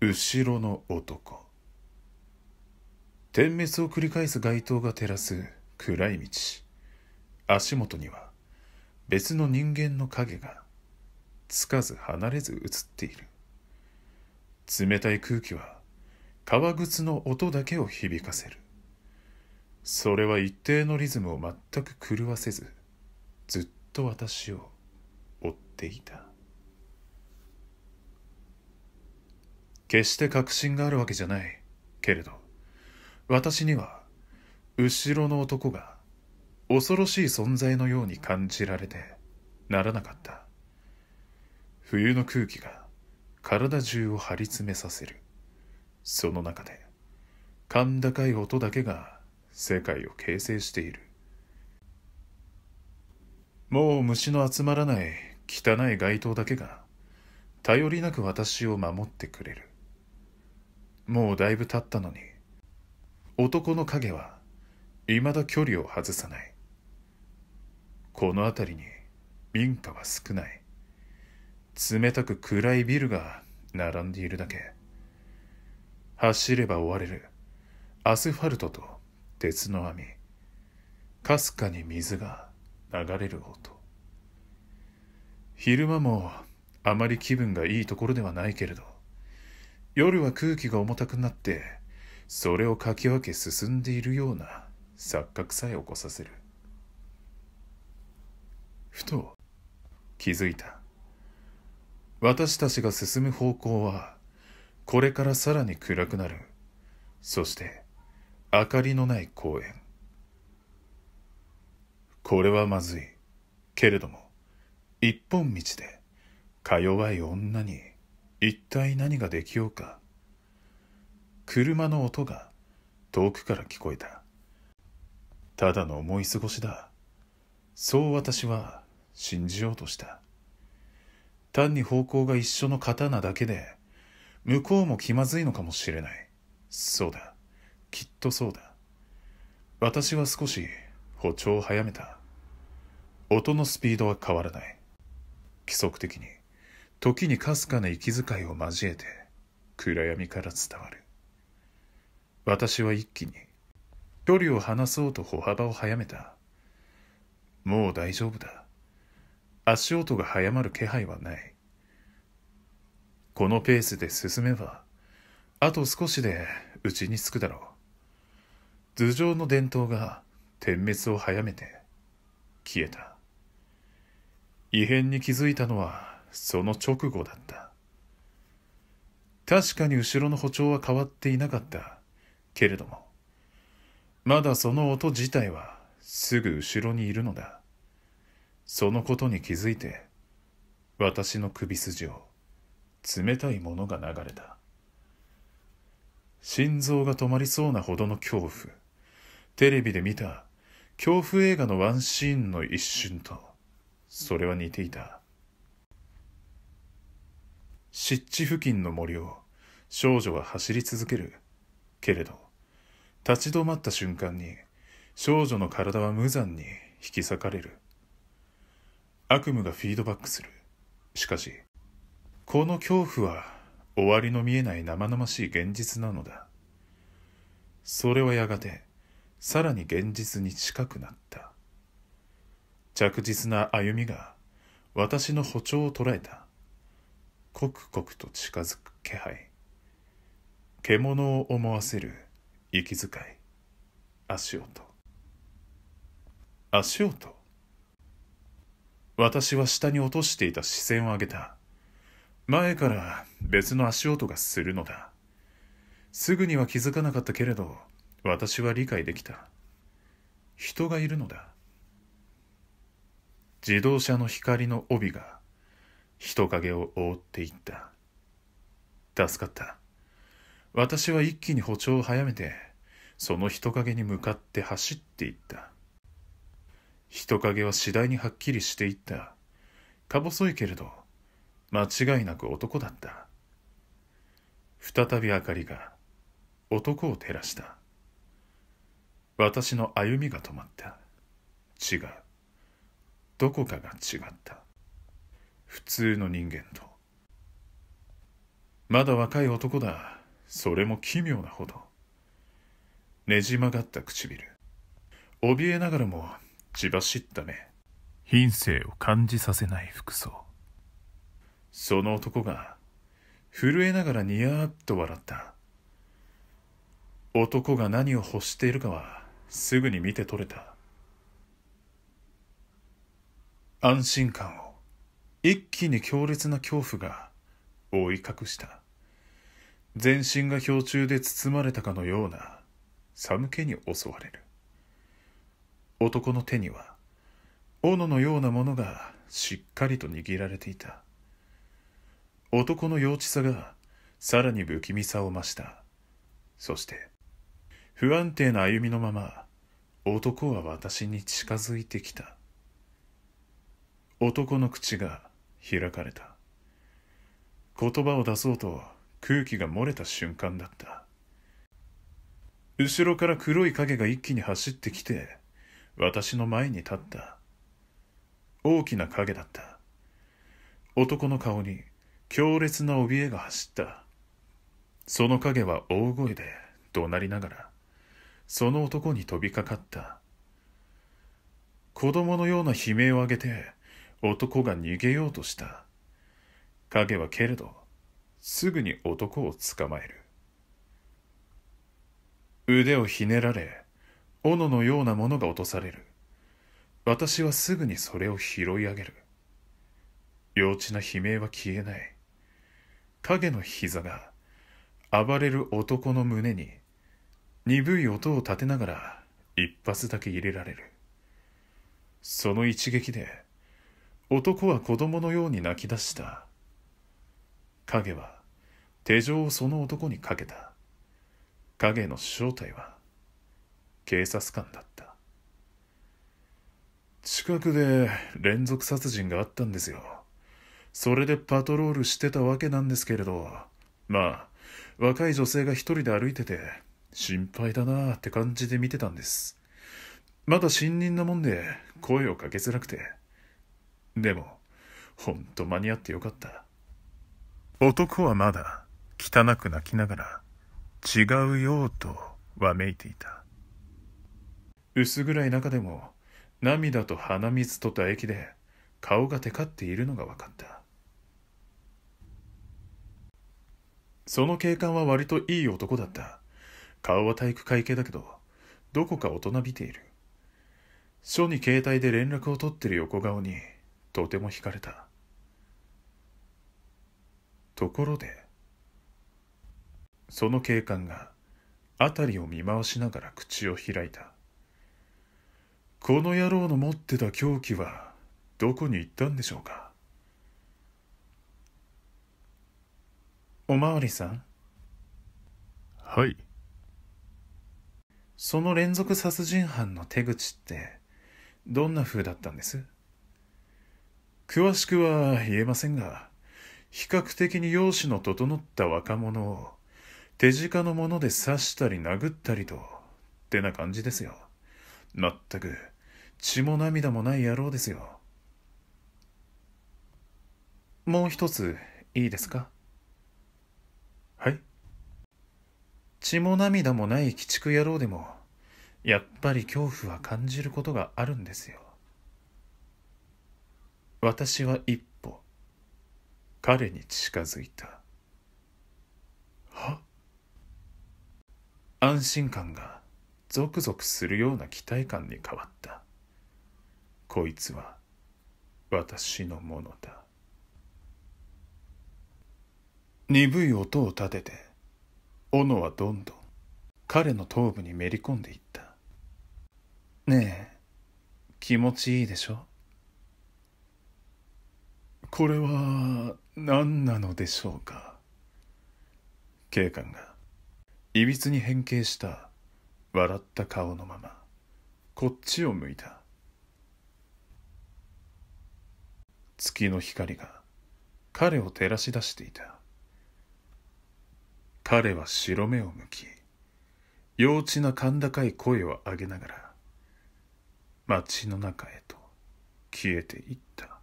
後ろの男点滅を繰り返す街灯が照らす暗い道足元には別の人間の影がつかず離れず映っている冷たい空気は革靴の音だけを響かせるそれは一定のリズムを全く狂わせずずっと私を追っていた決して確信があるわけじゃないけれど私には後ろの男が恐ろしい存在のように感じられてならなかった冬の空気が体中を張り詰めさせるその中で甲高い音だけが世界を形成しているもう虫の集まらない汚い街灯だけが頼りなく私を守ってくれるもうだいぶ経ったのに男の影はいまだ距離を外さないこの辺りに民家は少ない冷たく暗いビルが並んでいるだけ走れば追われるアスファルトと鉄の網かすかに水が流れる音昼間もあまり気分がいいところではないけれど夜は空気が重たくなってそれをかき分け進んでいるような錯覚さえ起こさせるふと気づいた私たちが進む方向はこれからさらに暗くなるそして明かりのない公園これはまずいけれども一本道でか弱い女に一体何ができようか車の音が遠くから聞こえたただの思い過ごしだそう私は信じようとした単に方向が一緒の刀だけで向こうも気まずいのかもしれないそうだきっとそうだ私は少し歩調を速めた音のスピードは変わらない規則的に時にかすかな息遣いを交えて暗闇から伝わる私は一気に距離を離そうと歩幅を早めたもう大丈夫だ足音が早まる気配はないこのペースで進めばあと少しでうちに着くだろう頭上の伝統が点滅を早めて消えた異変に気づいたのはその直後だった確かに後ろの歩調は変わっていなかったけれどもまだその音自体はすぐ後ろにいるのだそのことに気づいて私の首筋を冷たいものが流れた心臓が止まりそうなほどの恐怖テレビで見た恐怖映画のワンシーンの一瞬とそれは似ていた湿地付近の森を少女は走り続けるけれど立ち止まった瞬間に少女の体は無残に引き裂かれる悪夢がフィードバックするしかしこの恐怖は終わりの見えない生々しい現実なのだそれはやがてさらに現実に近くなった着実な歩みが私の歩調を捉えた刻々と近づく気配獣を思わせる息遣い足音足音私は下に落としていた視線を上げた前から別の足音がするのだすぐには気づかなかったけれど私は理解できた人がいるのだ自動車の光の帯が人影を覆っていった助かった私は一気に歩調を早めてその人影に向かって走っていった人影は次第にはっきりしていったか細いけれど間違いなく男だった再び明かりが男を照らした私の歩みが止まった違うどこかが違った普通の人間とまだ若い男だそれも奇妙なほどねじ曲がった唇怯えながらも血走った目品性を感じさせない服装その男が震えながらニヤーッと笑った男が何を欲しているかはすぐに見て取れた安心感を一気に強烈な恐怖が覆い隠した全身が氷柱で包まれたかのような寒気に襲われる男の手には斧のようなものがしっかりと握られていた男の幼稚さがさらに不気味さを増したそして不安定な歩みのまま男は私に近づいてきた男の口が開かれた言葉を出そうと空気が漏れた瞬間だった後ろから黒い影が一気に走ってきて私の前に立った大きな影だった男の顔に強烈な怯えが走ったその影は大声で怒鳴りながらその男に飛びかかった子供のような悲鳴を上げて男が逃げようとした影はけれどすぐに男を捕まえる腕をひねられ斧のようなものが落とされる私はすぐにそれを拾い上げる幼稚な悲鳴は消えない影の膝が暴れる男の胸に鈍い音を立てながら一発だけ入れられるその一撃で男は子供のように泣き出した影は手錠をその男にかけた影の正体は警察官だった近くで連続殺人があったんですよそれでパトロールしてたわけなんですけれどまあ若い女性が一人で歩いてて心配だなって感じで見てたんですまだ新任なもんで声をかけづらくてでも、ほんと間に合ってよかった。男はまだ、汚く泣きながら、違うよとわめいていた。薄暗い中でも、涙と鼻水と唾液で、顔がテカっているのが分かった。その警官は割といい男だった。顔は体育会系だけど、どこか大人びている。署に携帯で連絡を取ってる横顔に、とても惹かれたところでその警官が辺りを見回しながら口を開いたこの野郎の持ってた凶器はどこに行ったんでしょうかおまわりさんはいその連続殺人犯の手口ってどんな風だったんです詳しくは言えませんが、比較的に容姿の整った若者を、手近のもので刺したり殴ったりと、ってな感じですよ。まったく、血も涙もない野郎ですよ。もう一つ、いいですかはい血も涙もない鬼畜野郎でも、やっぱり恐怖は感じることがあるんですよ。私は一歩彼に近づいたは安心感がゾクゾクするような期待感に変わったこいつは私のものだ鈍い音を立てて斧はどんどん彼の頭部にめり込んでいったねえ気持ちいいでしょこれは何なのでしょうか警官がいびつに変形した笑った顔のままこっちを向いた月の光が彼を照らし出していた彼は白目を向き幼稚な甲高い声を上げながら街の中へと消えていった